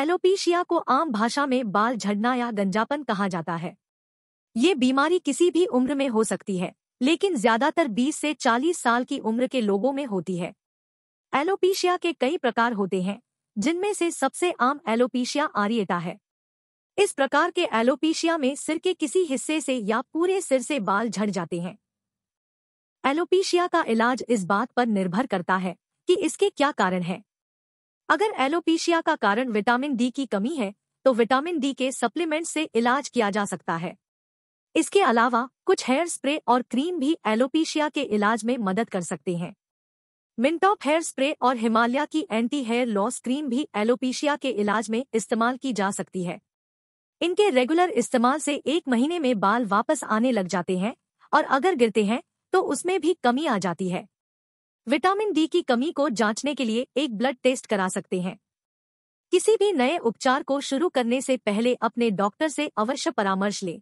alopecia को आम भाषा में बाल झड़ना या गंजापन कहा जाता है ये बीमारी किसी भी उम्र में हो सकती है लेकिन ज्यादातर 20 से 40 साल की उम्र के लोगों में होती है एलोपीशिया के कई प्रकार होते हैं जिनमें से सबसे आम एलोपीशिया आरिएटा है इस प्रकार के एलोपीशिया में सिर के किसी हिस्से से या पूरे सिर से बाल झड़ जाते हैं एलोपीशिया का इलाज इस बात पर निर्भर करता है कि इसके क्या कारण है अगर एलोपीशिया का कारण विटामिन डी की कमी है तो विटामिन डी के सप्लीमेंट से इलाज किया जा सकता है इसके अलावा कुछ हेयर स्प्रे और क्रीम भी एलोपीशिया के इलाज में मदद कर सकते हैं मिनटॉप हेयर स्प्रे और हिमालय की एंटी हेयर लॉस क्रीम भी एलोपीशिया के इलाज में इस्तेमाल की जा सकती है इनके रेगुलर इस्तेमाल से एक महीने में बाल वापस आने लग जाते हैं और अगर गिरते हैं तो उसमें भी कमी आ जाती है विटामिन डी की कमी को जांचने के लिए एक ब्लड टेस्ट करा सकते हैं किसी भी नए उपचार को शुरू करने से पहले अपने डॉक्टर से अवश्य परामर्श लें